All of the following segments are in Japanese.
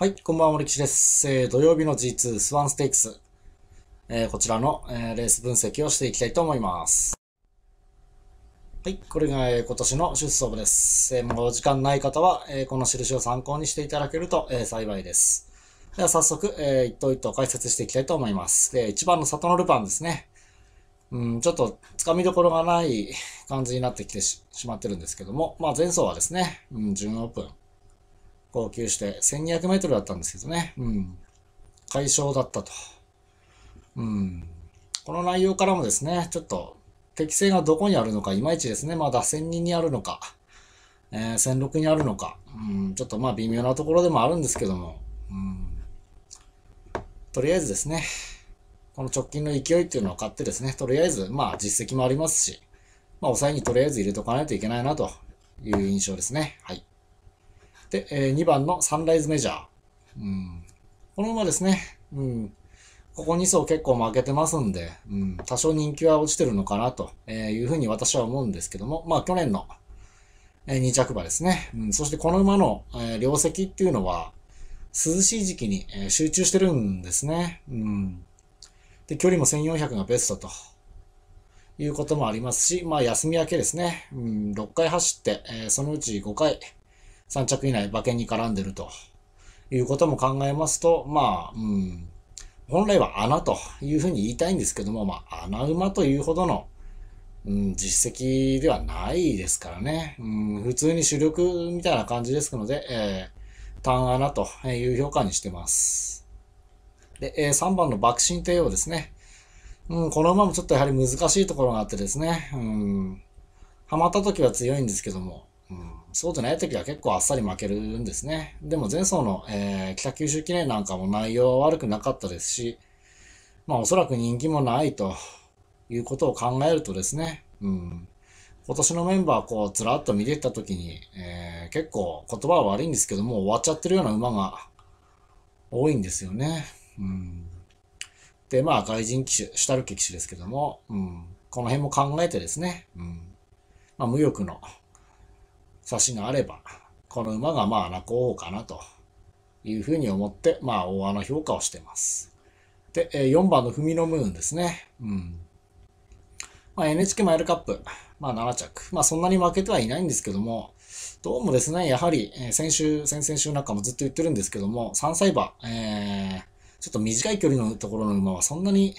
はい、こんばんは、森吉です。えー、土曜日の G2 スワンステークス、えー、こちらの、えー、レース分析をしていきたいと思います。はい、これが、えー、今年の出走部です。えー、もうお時間ない方は、えー、この印を参考にしていただけると、えー、幸いです。では早速、えー、一頭一頭解説していきたいと思います。で、1番の里のルパンですね。うん、ちょっとつかみどころがない感じになってきてしまってるんですけども、まあ前走はですね、うん、準オープン。号泣して、1200メートルだったんですけどね、うん、解消だったと。うん、この内容からもですね、ちょっと適性がどこにあるのか、いまいちですね、まだ1000人にあるのか、えー、1006にあるのか、うん、ちょっとまあ微妙なところでもあるんですけども、うん、とりあえずですね、この直近の勢いっていうのを買ってですね、とりあえず、まあ実績もありますし、まあ抑えにとりあえず入れとかないといけないなという印象ですね。はい。で、え2番のサンライズメジャー。うん、この馬ですね。うん、ここ2層結構負けてますんで、うん、多少人気は落ちてるのかなというふうに私は思うんですけども、まあ去年の2着馬ですね。うん、そしてこの馬の両席っていうのは、涼しい時期に集中してるんですね。うん、で、距離も1400がベストと。いうこともありますし、まあ休み明けですね。うん、6回走って、えそのうち5回、3着以内馬券に絡んでるということも考えますと、まあ、うん、本来は穴というふうに言いたいんですけども、まあ、穴馬というほどの、うん、実績ではないですからね。うん、普通に主力みたいな感じですので、えー、単穴という評価にしてます。で、えー、3番の爆心帝王ですね。うん、この馬もちょっとやはり難しいところがあってですね。うん、ハマった時は強いんですけども、うん、そうでない時は結構あっさり負けるんですね。でも前走の、えー、北九州記念なんかも内容は悪くなかったですし、まあおそらく人気もないということを考えるとですね、うん、今年のメンバーこうずらっと見ていった時に、えー、結構言葉は悪いんですけども終わっちゃってるような馬が多いんですよね。うん、で、まあ外人騎手、シュタル騎手ですけども、うん、この辺も考えてですね、うん、まあ無欲の差しがあれば、この馬がまあ穴子王かなというふうに思って、まあ大穴評価をしてます。で、4番の踏みのムーンですね。うん。まあ、NHK マイルカップ、まあ7着。まあそんなに負けてはいないんですけども、どうもですね、やはり先週、先々週なんかもずっと言ってるんですけども、3歳馬、えー、ちょっと短い距離のところの馬はそんなに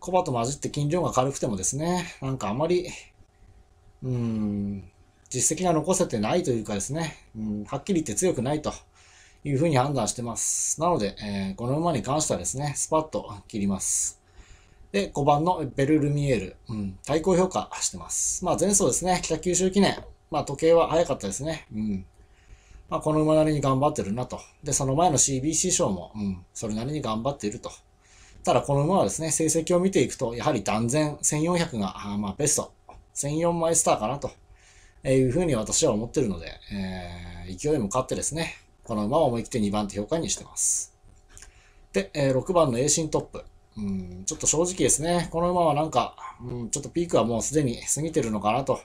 小馬と混じって斤量が軽くてもですね、なんかあまり、うん、実績が残せてないというかですね、うん、はっきり言って強くないというふうに判断してます。なので、えー、この馬に関してはですね、スパッと切ります。で、5番のベルルミエール、うん、対抗評価してます。まあ前走ですね、北九州記念、まあ時計は早かったですね。うん。まあこの馬なりに頑張ってるなと。で、その前の CBC 賞も、うん、それなりに頑張っていると。ただこの馬はですね、成績を見ていくと、やはり断然1400が、あまあベスト。1004枚スターかなとえいうふうに私は思ってるので、えー、勢いも勝ってですね、この馬を思い切って2番手評価にしてます。で、えー、6番の英進トップ。うん、ちょっと正直ですね、この馬はなんか、うん、ちょっとピークはもうすでに過ぎてるのかなと、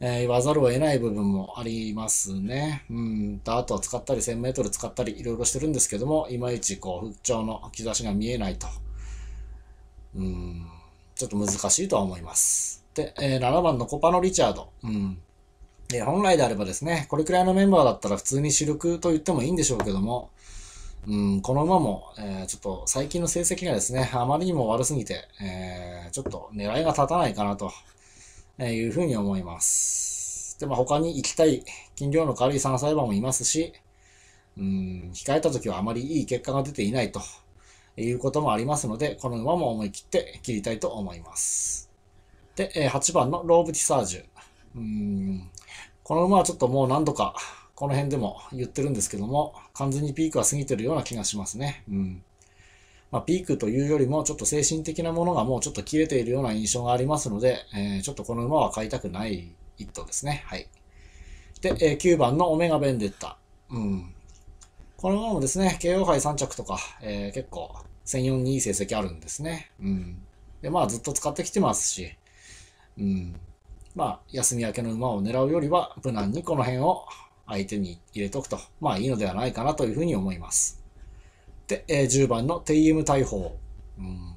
えー、言わざるを得ない部分もありますね。うん、ダートを使ったり、1000メートル使ったり、いろいろしてるんですけども、いまいちこう、復調の兆しが見えないと。うん、ちょっと難しいとは思います。で、えー、7番のコパノ・リチャード。うんえー、本来であればですね、これくらいのメンバーだったら普通に主力と言ってもいいんでしょうけども、うん、この馬も、えー、ちょっと最近の成績がですね、あまりにも悪すぎて、えー、ちょっと狙いが立たないかなというふうに思います。で、まあ、他に行きたい金量の軽い3歳馬もいますし、うん、控えた時はあまりいい結果が出ていないということもありますので、この馬も思い切って切りたいと思います。で、8番のローブティサージュ。うんこの馬はちょっともう何度か、この辺でも言ってるんですけども、完全にピークは過ぎてるような気がしますね。うん。まあ、ピークというよりも、ちょっと精神的なものがもうちょっと切れているような印象がありますので、えー、ちょっとこの馬は買いたくない一頭ですね。はい。で、えー、9番のオメガベンデッタ。うん。この馬もですね、KO 杯3着とか、えー、結構、専用にいい成績あるんですね。うん。で、まあずっと使ってきてますし、うん。まあ、休み明けの馬を狙うよりは、無難にこの辺を相手に入れとくと、まあいいのではないかなというふうに思います。で、えー、10番のテイエム大砲。うん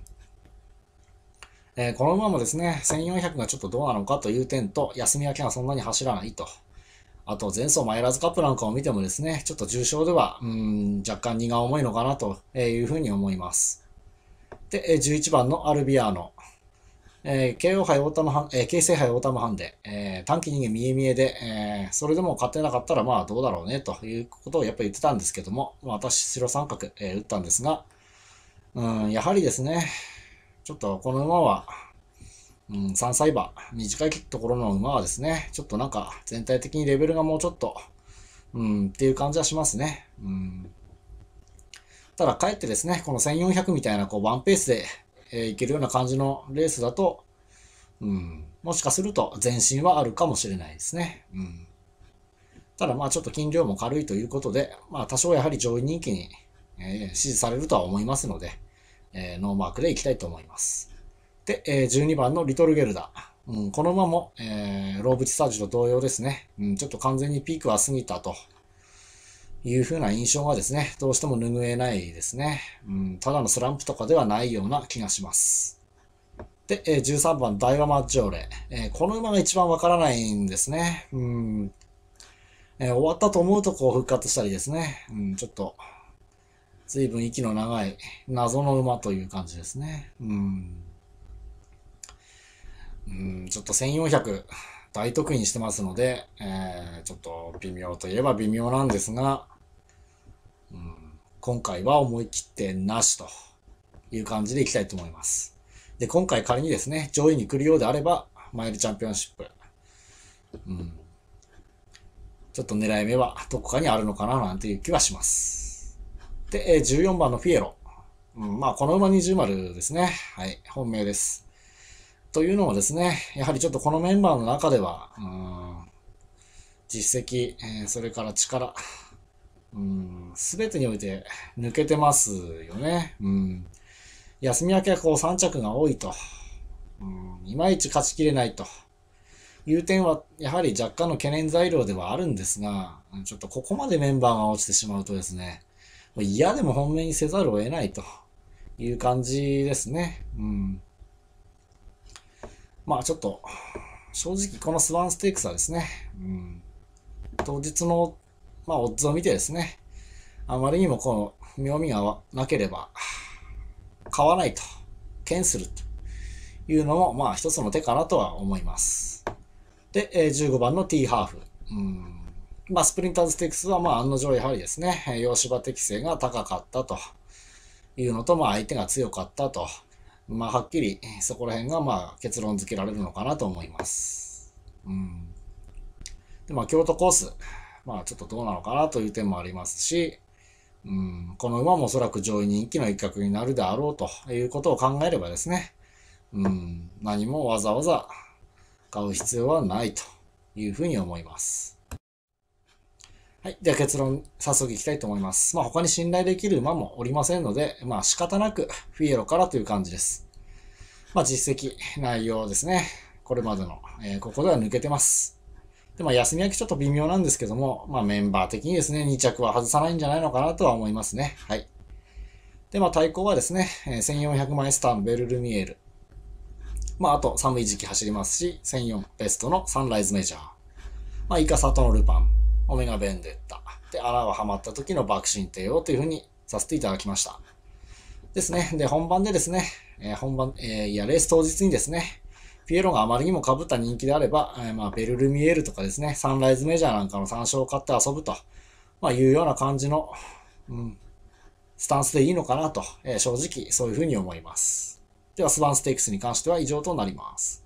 えー、この馬もですね、1400がちょっとどうなのかという点と、休み明けはそんなに走らないと。あと、前走マイラーズカップなんかを見てもですね、ちょっと重症では、うん、若干荷が重いのかなというふうに思います。で、11番のアルビアーノ。えー、k 杯大玉ハン、えー、京成杯大玉半で、えー、短期人間見え見えで、えー、それでも勝てなかったらまあどうだろうね、ということをやっぱり言ってたんですけども、まあ、私、白三角、えー、打ったんですが、うん、やはりですね、ちょっとこの馬は、うん、3歳馬、短いところの馬はですね、ちょっとなんか全体的にレベルがもうちょっと、うん、っていう感じはしますね。うん、ただ、かえってですね、この1400みたいなこうワンペースで、えー、いけるような感じのレースだと、うん、もしかすると前進はあるかもしれないですね。うん、ただまあちょっと筋量も軽いということで、まあ多少やはり上位人気に、えー、支持されるとは思いますので、えー、ノーマークでいきたいと思います。で、えー、12番のリトルゲルダ。うん、この馬も、えー、ローブチサージと同様ですね、うん。ちょっと完全にピークは過ぎたというふうな印象がですね、どうしても拭えないですね。うん、ただのスランプとかではないような気がします。で、え13番、ダイワマッジョーレ。えこの馬が一番わからないんですね。うん。え終わったと思うとこう復活したりですね。うん、ちょっと、随分息の長い謎の馬という感じですね。うん。うん、ちょっと1400。大得意にしてますので、えー、ちょっと微妙といえば微妙なんですが、うん、今回は思い切ってなしという感じでいきたいと思います。で、今回仮にですね、上位に来るようであれば、マイルチャンピオンシップ、うん、ちょっと狙い目はどこかにあるのかななんていう気はします。で、14番のフィエロ。うん、まあ、この馬20丸ですね。はい、本命です。というのもですね、やはりちょっとこのメンバーの中では、うん実績、えそれから力、すべてにおいて抜けてますよね。うん、休み明けはこう3着が多いと、うん、いまいち勝ちきれないという点は、やはり若干の懸念材料ではあるんですが、ちょっとここまでメンバーが落ちてしまうとですね、嫌でも本命にせざるを得ないという感じですね。うんまあちょっと、正直このスワンステークスはですね、うん、当日の、まあ、オッズを見てですね、あまりにもこの妙味がなければ、買わないと、剣するというのも、まあ一つの手かなとは思います。で、15番の T ハーフ。うんまあ、スプリンターズテックスは、まあ、案の定やはりですね、洋芝適性が高かったというのと、まあ、相手が強かったとまあ、はっきりそこら辺がまあ結論付けられるのかなと思います。うん。で、まあ、京都コース、まあ、ちょっとどうなのかなという点もありますし、うん、この馬もおそらく上位人気の一角になるであろうということを考えればですね、うん、何もわざわざ買う必要はないというふうに思います。はい。では結論、早速いきたいと思います。まあ他に信頼できる馬もおりませんので、まあ仕方なくフィエロからという感じです。まあ実績、内容ですね。これまでの、えー、ここでは抜けてます。で、まあ休み明けちょっと微妙なんですけども、まあメンバー的にですね、2着は外さないんじゃないのかなとは思いますね。はい。で、まあ対抗はですね、1400枚スターのベルルミエル。まああと寒い時期走りますし、1004ベストのサンライズメジャー。まあイカサトのルパン。オメガ・ベンデッタ。で、穴がはまった時の爆心帝王というふうにさせていただきました。ですね。で、本番でですね、えー、本番、えー、いや、レース当日にですね、ピエロがあまりにも被った人気であれば、えー、まあ、ベルルミエールとかですね、サンライズメジャーなんかの参照を買って遊ぶと、まあ、いうような感じの、うん、スタンスでいいのかなと、えー、正直そういうふうに思います。では、スバンステークスに関しては以上となります。